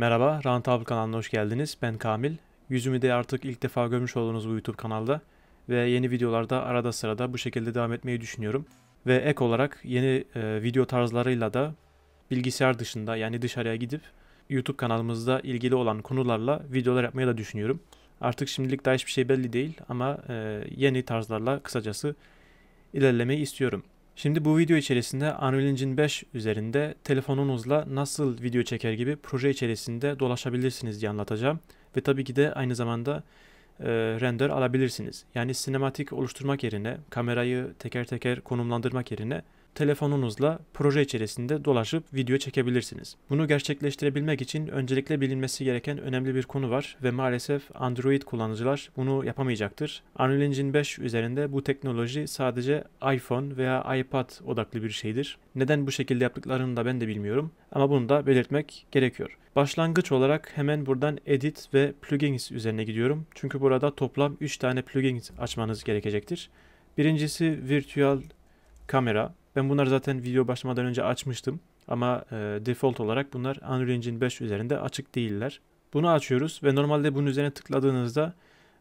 Merhaba, Roundtable kanalına hoş geldiniz. Ben Kamil. Yüzümü de artık ilk defa görmüş olduğunuz bu YouTube kanalda ve yeni videolarda arada sırada bu şekilde devam etmeyi düşünüyorum. Ve ek olarak yeni e, video tarzlarıyla da bilgisayar dışında yani dışarıya gidip YouTube kanalımızda ilgili olan konularla videolar yapmayı da düşünüyorum. Artık şimdilik daha hiçbir şey belli değil ama e, yeni tarzlarla kısacası ilerlemeyi istiyorum. Şimdi bu video içerisinde Unreal Engine 5 üzerinde telefonunuzla nasıl video çeker gibi proje içerisinde dolaşabilirsiniz diye anlatacağım. Ve tabii ki de aynı zamanda e, render alabilirsiniz. Yani sinematik oluşturmak yerine, kamerayı teker teker konumlandırmak yerine telefonunuzla proje içerisinde dolaşıp video çekebilirsiniz. Bunu gerçekleştirebilmek için öncelikle bilinmesi gereken önemli bir konu var ve maalesef Android kullanıcılar bunu yapamayacaktır. Unreal Engine 5 üzerinde bu teknoloji sadece iPhone veya iPad odaklı bir şeydir. Neden bu şekilde yaptıklarını da ben de bilmiyorum ama bunu da belirtmek gerekiyor. Başlangıç olarak hemen buradan Edit ve Plugins üzerine gidiyorum. Çünkü burada toplam 3 tane plugin açmanız gerekecektir. Birincisi Virtual Kamera, ben bunları zaten video başlamadan önce açmıştım ama e, default olarak bunlar Unreal Engine 5 üzerinde açık değiller. Bunu açıyoruz ve normalde bunun üzerine tıkladığınızda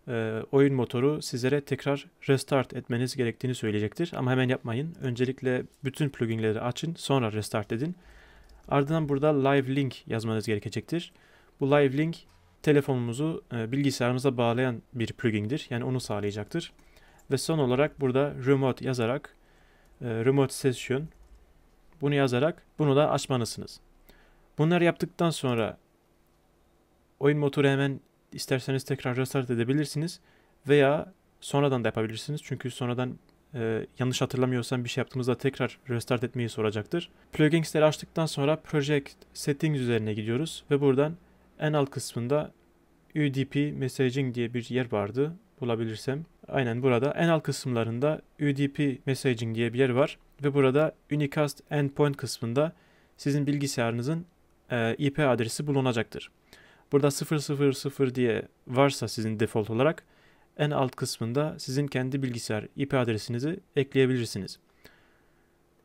e, oyun motoru sizlere tekrar restart etmeniz gerektiğini söyleyecektir. Ama hemen yapmayın. Öncelikle bütün pluginleri açın sonra restart edin. Ardından burada live link yazmanız gerekecektir. Bu live link telefonumuzu e, bilgisayarımıza bağlayan bir plugindir. Yani onu sağlayacaktır. Ve son olarak burada remote yazarak e, remote session bunu yazarak bunu da açmalısınız. Bunları yaptıktan sonra oyun motoru hemen isterseniz tekrar restart edebilirsiniz veya sonradan da yapabilirsiniz. Çünkü sonradan e, yanlış hatırlamıyorsam bir şey yaptığımızda tekrar restart etmeyi soracaktır. Pluginsleri açtıktan sonra Project Settings üzerine gidiyoruz ve buradan en alt kısmında UDP Messaging diye bir yer vardı bulabilirsem. Aynen burada en alt kısımlarında UDP Messaging diye bir yer var. Ve burada Unicast Endpoint kısmında sizin bilgisayarınızın e, IP adresi bulunacaktır. Burada 000 diye varsa sizin default olarak en alt kısmında sizin kendi bilgisayar IP adresinizi ekleyebilirsiniz.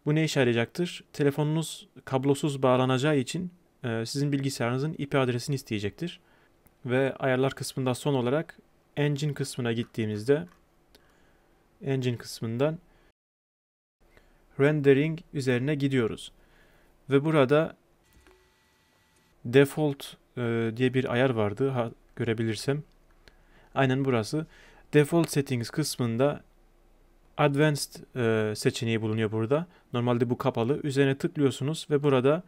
Bu ne işe yarayacaktır? Telefonunuz kablosuz bağlanacağı için e, sizin bilgisayarınızın IP adresini isteyecektir. Ve ayarlar kısmında son olarak engine kısmına gittiğimizde engine kısmından rendering üzerine gidiyoruz. Ve burada default e, diye bir ayar vardı ha, görebilirsem. Aynen burası. Default settings kısmında advanced e, seçeneği bulunuyor burada. Normalde bu kapalı. Üzerine tıklıyorsunuz ve burada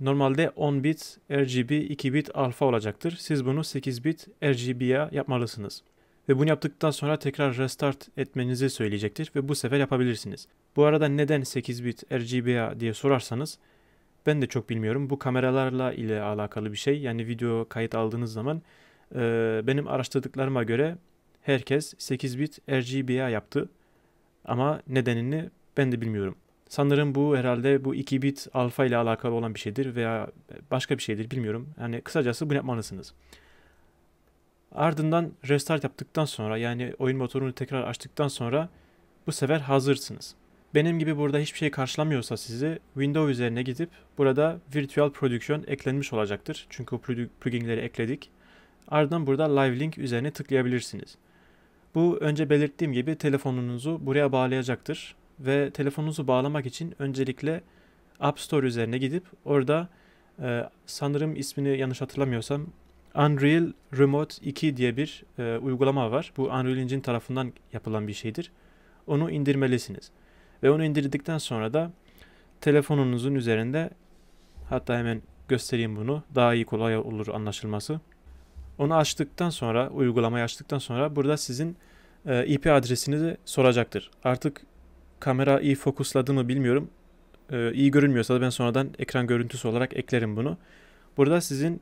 Normalde 10 bit RGB 2 bit alfa olacaktır. Siz bunu 8 bit RGB'ye yapmalısınız. Ve bunu yaptıktan sonra tekrar restart etmenizi söyleyecektir ve bu sefer yapabilirsiniz. Bu arada neden 8 bit RGB'ye diye sorarsanız ben de çok bilmiyorum. Bu kameralarla ile alakalı bir şey. Yani video kayıt aldığınız zaman e, benim araştırdıklarıma göre herkes 8 bit RGB'ye yaptı. Ama nedenini ben de bilmiyorum. Sanırım bu herhalde bu 2 bit alfa ile alakalı olan bir şeydir veya başka bir şeydir bilmiyorum. Yani kısacası bunu yapmalısınız. Ardından restart yaptıktan sonra yani oyun motorunu tekrar açtıktan sonra bu sefer hazırsınız. Benim gibi burada hiçbir şey karşılamıyorsa sizi Windows üzerine gidip burada Virtual Production eklenmiş olacaktır. Çünkü pluginleri ekledik. Ardından burada Live Link üzerine tıklayabilirsiniz. Bu önce belirttiğim gibi telefonunuzu buraya bağlayacaktır ve telefonunuzu bağlamak için öncelikle App Store üzerine gidip orada e, sanırım ismini yanlış hatırlamıyorsam Unreal Remote 2 diye bir e, uygulama var. Bu Unreal Engine tarafından yapılan bir şeydir. Onu indirmelisiniz. Ve onu indirdikten sonra da telefonunuzun üzerinde hatta hemen göstereyim bunu. Daha iyi kolay olur anlaşılması. Onu açtıktan sonra, uygulamayı açtıktan sonra burada sizin e, IP adresinizi soracaktır. Artık kamera iyi fokusladı mı bilmiyorum. Ee, iyi görünmüyorsa da ben sonradan ekran görüntüsü olarak eklerim bunu. Burada sizin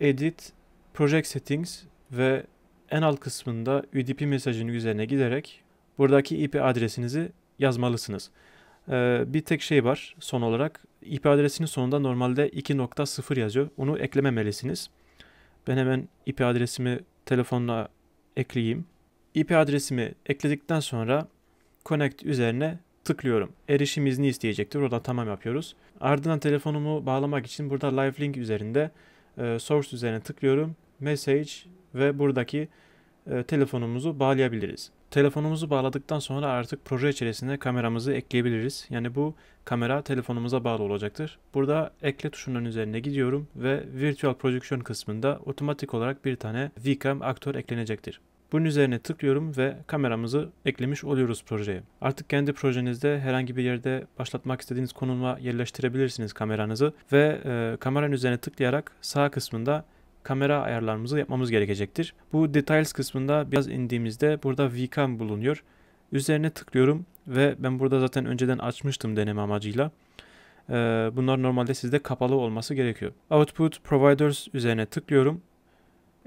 Edit, Project Settings ve en alt kısmında UDP mesajının üzerine giderek buradaki IP adresinizi yazmalısınız. Ee, bir tek şey var son olarak. IP adresinin sonunda normalde 2.0 yazıyor. Onu eklememelisiniz. Ben hemen IP adresimi telefonla ekleyeyim. IP adresimi ekledikten sonra Connect üzerine tıklıyorum. Erişim izni isteyecektir. Orada tamam yapıyoruz. Ardından telefonumu bağlamak için burada Live Link üzerinde e, Source üzerine tıklıyorum. Message ve buradaki e, telefonumuzu bağlayabiliriz. Telefonumuzu bağladıktan sonra artık proje içerisinde kameramızı ekleyebiliriz. Yani bu kamera telefonumuza bağlı olacaktır. Burada ekle tuşunun üzerine gidiyorum ve Virtual Projection kısmında otomatik olarak bir tane VCam aktör eklenecektir. Bunun üzerine tıklıyorum ve kameramızı eklemiş oluyoruz projeye. Artık kendi projenizde herhangi bir yerde başlatmak istediğiniz konuma yerleştirebilirsiniz kameranızı ve e, kameranın üzerine tıklayarak sağ kısmında kamera ayarlarımızı yapmamız gerekecektir. Bu details kısmında biraz indiğimizde burada VCam bulunuyor. Üzerine tıklıyorum ve ben burada zaten önceden açmıştım deneme amacıyla. E, bunlar normalde sizde kapalı olması gerekiyor. Output Providers üzerine tıklıyorum.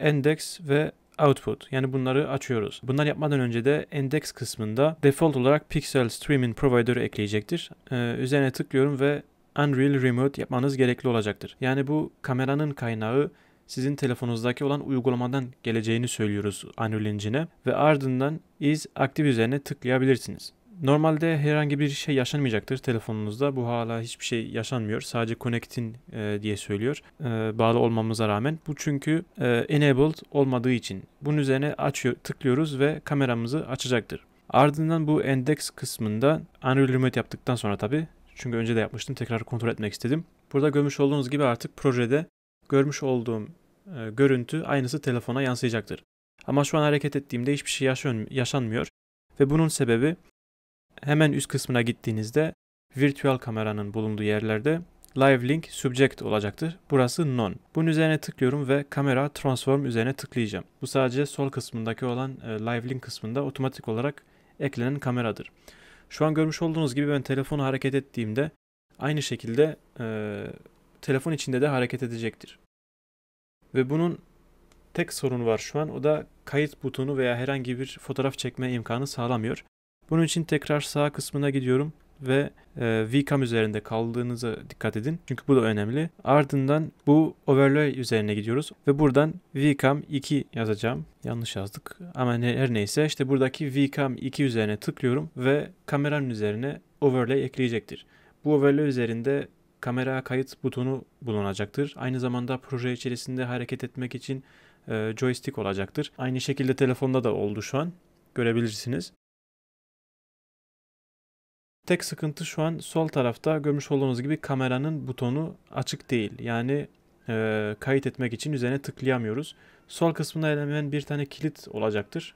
Index ve output yani bunları açıyoruz. Bunlar yapmadan önce de index kısmında default olarak Pixel Streaming Provider'ı ekleyecektir. Ee, üzerine tıklıyorum ve Unreal Remote yapmanız gerekli olacaktır. Yani bu kameranın kaynağı sizin telefonunuzdaki olan uygulamadan geleceğini söylüyoruz Unreal Engine'e ve ardından is aktif üzerine tıklayabilirsiniz. Normalde herhangi bir şey yaşanmayacaktır telefonunuzda. Bu hala hiçbir şey yaşanmıyor. Sadece connect'in e, diye söylüyor. E, bağlı olmamıza rağmen. Bu çünkü e, enabled olmadığı için. Bunun üzerine açıyor, tıklıyoruz ve kameramızı açacaktır. Ardından bu index kısmında Unreal Remote yaptıktan sonra tabi. Çünkü önce de yapmıştım. Tekrar kontrol etmek istedim. Burada görmüş olduğunuz gibi artık projede görmüş olduğum e, görüntü aynısı telefona yansıyacaktır. Ama şu an hareket ettiğimde hiçbir şey yaşanmıyor. Ve bunun sebebi hemen üst kısmına gittiğinizde virtual kameranın bulunduğu yerlerde Live Link Subject olacaktır. Burası None. Bunun üzerine tıklıyorum ve kamera transform üzerine tıklayacağım. Bu sadece sol kısmındaki olan e, Live Link kısmında otomatik olarak eklenen kameradır. Şu an görmüş olduğunuz gibi ben telefonu hareket ettiğimde aynı şekilde e, telefon içinde de hareket edecektir. Ve bunun tek sorunu var şu an o da kayıt butonu veya herhangi bir fotoğraf çekme imkanı sağlamıyor. Bunun için tekrar sağ kısmına gidiyorum ve e, VCAM üzerinde kaldığınıza dikkat edin. Çünkü bu da önemli. Ardından bu overlay üzerine gidiyoruz ve buradan VCAM 2 yazacağım. Yanlış yazdık ama her neyse işte buradaki VCAM 2 üzerine tıklıyorum ve kameranın üzerine overlay ekleyecektir. Bu overlay üzerinde kamera kayıt butonu bulunacaktır. Aynı zamanda proje içerisinde hareket etmek için e, joystick olacaktır. Aynı şekilde telefonda da oldu şu an görebilirsiniz. Tek sıkıntı şu an sol tarafta görmüş olduğunuz gibi kameranın butonu açık değil. Yani e, kayıt etmek için üzerine tıklayamıyoruz. Sol kısmında hemen bir tane kilit olacaktır.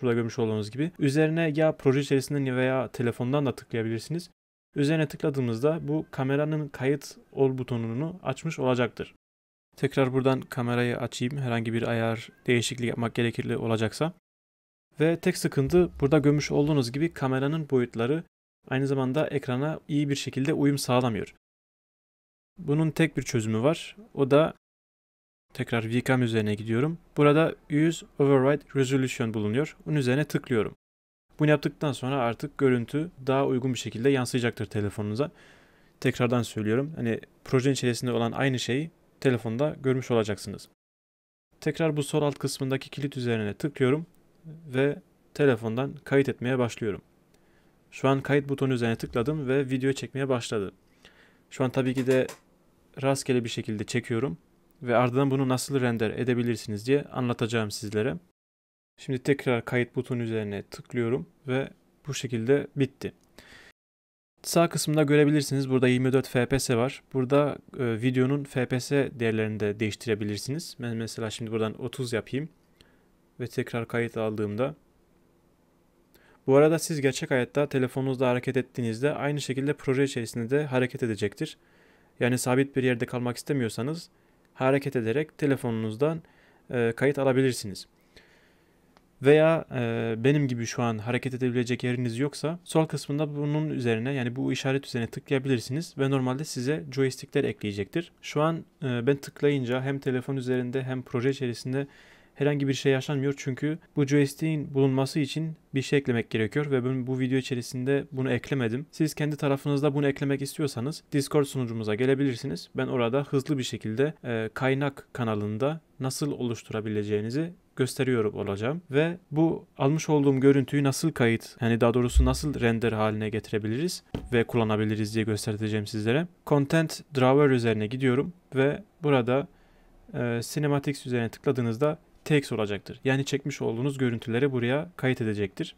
Burada görmüş olduğunuz gibi. Üzerine ya proje içerisinden veya telefondan da tıklayabilirsiniz. Üzerine tıkladığımızda bu kameranın kayıt ol butonunu açmış olacaktır. Tekrar buradan kamerayı açayım herhangi bir ayar değişikliği yapmak gerekirli olacaksa. Ve tek sıkıntı burada görmüş olduğunuz gibi kameranın boyutları aynı zamanda ekrana iyi bir şekilde uyum sağlamıyor. Bunun tek bir çözümü var. O da tekrar VCAM üzerine gidiyorum. Burada Use Override Resolution bulunuyor. Bunun üzerine tıklıyorum. Bunu yaptıktan sonra artık görüntü daha uygun bir şekilde yansıyacaktır telefonunuza. Tekrardan söylüyorum. Hani projenin içerisinde olan aynı şeyi telefonda görmüş olacaksınız. Tekrar bu sol alt kısmındaki kilit üzerine tıklıyorum ve telefondan kayıt etmeye başlıyorum. Şu an kayıt butonu üzerine tıkladım ve video çekmeye başladı. Şu an tabii ki de rastgele bir şekilde çekiyorum ve ardından bunu nasıl render edebilirsiniz diye anlatacağım sizlere. Şimdi tekrar kayıt butonu üzerine tıklıyorum ve bu şekilde bitti. Sağ kısımda görebilirsiniz burada 24 FPS var. Burada e, videonun FPS değerlerini de değiştirebilirsiniz. Ben mesela şimdi buradan 30 yapayım ve tekrar kayıt aldığımda bu arada siz gerçek hayatta telefonunuzda hareket ettiğinizde aynı şekilde proje içerisinde de hareket edecektir. Yani sabit bir yerde kalmak istemiyorsanız hareket ederek telefonunuzdan e, kayıt alabilirsiniz. Veya e, benim gibi şu an hareket edebilecek yeriniz yoksa sol kısmında bunun üzerine yani bu işaret üzerine tıklayabilirsiniz ve normalde size joystickler ekleyecektir. Şu an e, ben tıklayınca hem telefon üzerinde hem proje içerisinde herhangi bir şey yaşanmıyor çünkü bu joystick'in bulunması için bir şey eklemek gerekiyor ve ben bu video içerisinde bunu eklemedim. Siz kendi tarafınızda bunu eklemek istiyorsanız Discord sunucumuza gelebilirsiniz. Ben orada hızlı bir şekilde e, kaynak kanalında nasıl oluşturabileceğinizi gösteriyorum olacağım ve bu almış olduğum görüntüyü nasıl kayıt yani daha doğrusu nasıl render haline getirebiliriz ve kullanabiliriz diye göstereceğim sizlere. Content Drawer üzerine gidiyorum ve burada e, Cinematics üzerine tıkladığınızda TX olacaktır. Yani çekmiş olduğunuz görüntüleri buraya kayıt edecektir.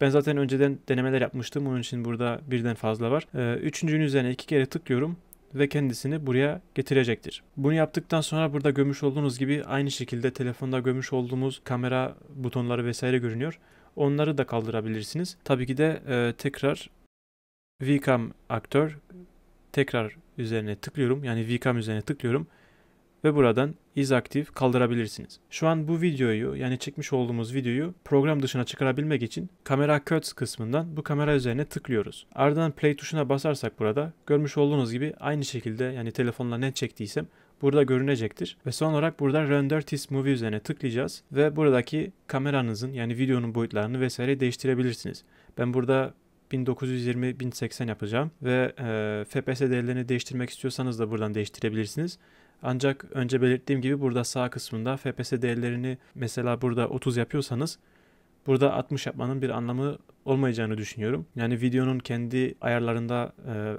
Ben zaten önceden denemeler yapmıştım. Onun için burada birden fazla var. Ee, üçüncünün üzerine iki kere tıklıyorum ve kendisini buraya getirecektir. Bunu yaptıktan sonra burada gömüş olduğunuz gibi aynı şekilde telefonda gömüş olduğumuz kamera butonları vesaire görünüyor. Onları da kaldırabilirsiniz. Tabii ki de e, tekrar VCam aktör tekrar üzerine tıklıyorum. Yani VCam üzerine tıklıyorum ve buradan is aktif kaldırabilirsiniz. Şu an bu videoyu yani çekmiş olduğumuz videoyu program dışına çıkarabilmek için kamera cuts kısmından bu kamera üzerine tıklıyoruz. Ardından play tuşuna basarsak burada görmüş olduğunuz gibi aynı şekilde yani telefonla ne çektiysem burada görünecektir. Ve son olarak burada Render This Movie üzerine tıklayacağız ve buradaki kameranızın yani videonun boyutlarını vesaire değiştirebilirsiniz. Ben burada 1920-1080 yapacağım ve e, FPS değerlerini değiştirmek istiyorsanız da buradan değiştirebilirsiniz. Ancak önce belirttiğim gibi burada sağ kısmında FPS değerlerini mesela burada 30 yapıyorsanız burada 60 yapmanın bir anlamı olmayacağını düşünüyorum. Yani videonun kendi ayarlarında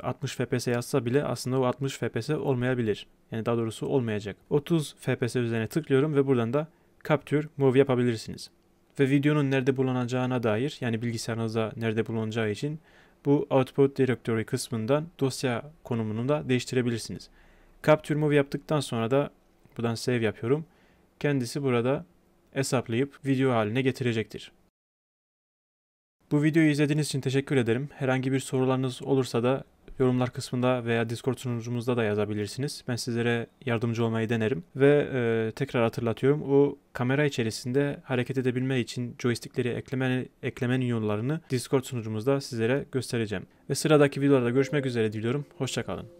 60 e, FPS yazsa bile aslında o 60 FPS olmayabilir. Yani daha doğrusu olmayacak. 30 FPS üzerine tıklıyorum ve buradan da Capture Move yapabilirsiniz. Ve videonun nerede bulunacağına dair yani bilgisayarınızda nerede bulunacağı için bu Output Directory kısmından dosya konumunu da değiştirebilirsiniz. Capture Move yaptıktan sonra da buradan save yapıyorum. Kendisi burada hesaplayıp video haline getirecektir. Bu videoyu izlediğiniz için teşekkür ederim. Herhangi bir sorularınız olursa da yorumlar kısmında veya Discord sunucumuzda da yazabilirsiniz. Ben sizlere yardımcı olmayı denerim ve e, tekrar hatırlatıyorum. O kamera içerisinde hareket edebilme için joystickleri ekleme eklemenin yollarını Discord sunucumuzda sizlere göstereceğim. Ve sıradaki videolarda görüşmek üzere diliyorum. Hoşçakalın.